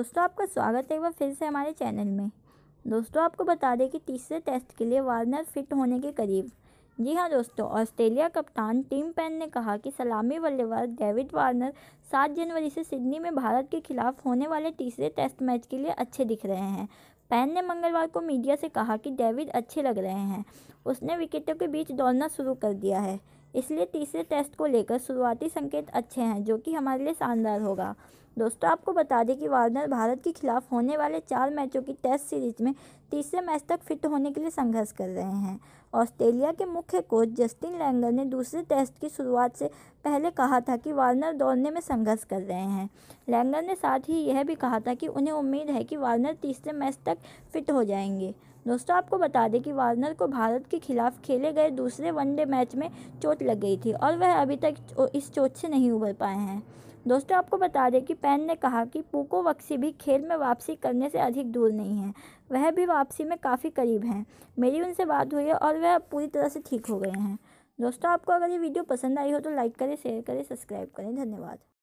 दोस्तों आपका स्वागत है एक बार फिर से हमारे चैनल में दोस्तों आपको बता दें कि तीसरे टेस्ट के लिए वार्नर फिट होने के करीब जी हाँ दोस्तों ऑस्ट्रेलिया कप्तान टीम पैन ने कहा कि सलामी बल्लेबाज डेविड वार्नर सात जनवरी से सिडनी में भारत के खिलाफ होने वाले तीसरे टेस्ट मैच के लिए अच्छे दिख रहे हैं पैन ने मंगलवार को मीडिया से कहा कि डेविड अच्छे लग रहे हैं उसने विकेटों के बीच दौड़ना शुरू कर दिया है इसलिए तीसरे टेस्ट को लेकर शुरुआती संकेत अच्छे हैं जो कि हमारे लिए शानदार होगा दोस्तों आपको बता दें कि वार्नर भारत के खिलाफ होने वाले चार मैचों की टेस्ट सीरीज में तीसरे मैच तक फिट होने के लिए संघर्ष कर रहे हैं ऑस्ट्रेलिया के मुख्य कोच जस्टिन लैंगर ने दूसरे टेस्ट की शुरुआत से पहले कहा था कि वार्नर दौड़ने में संघर्ष कर रहे हैं लैंगर ने साथ ही यह भी कहा था कि उन्हें उम्मीद है कि वार्नर तीसरे मैच तक फिट हो जाएंगे दोस्तों आपको बता दें कि वार्नर को भारत के खिलाफ खेले गए दूसरे वनडे मैच में चोट लग गई थी और वह अभी तक इस चोट से नहीं उबर पाए हैं दोस्तों आपको बता दें कि पैन ने कहा कि पोको वक्सी भी खेल में वापसी करने से अधिक दूर नहीं है वह भी वापसी में काफ़ी करीब हैं मेरी उनसे बात हुई है और वह पूरी तरह से ठीक हो गए हैं दोस्तों आपको अगर ये वीडियो पसंद आई हो तो लाइक करें शेयर करें सब्सक्राइब करें धन्यवाद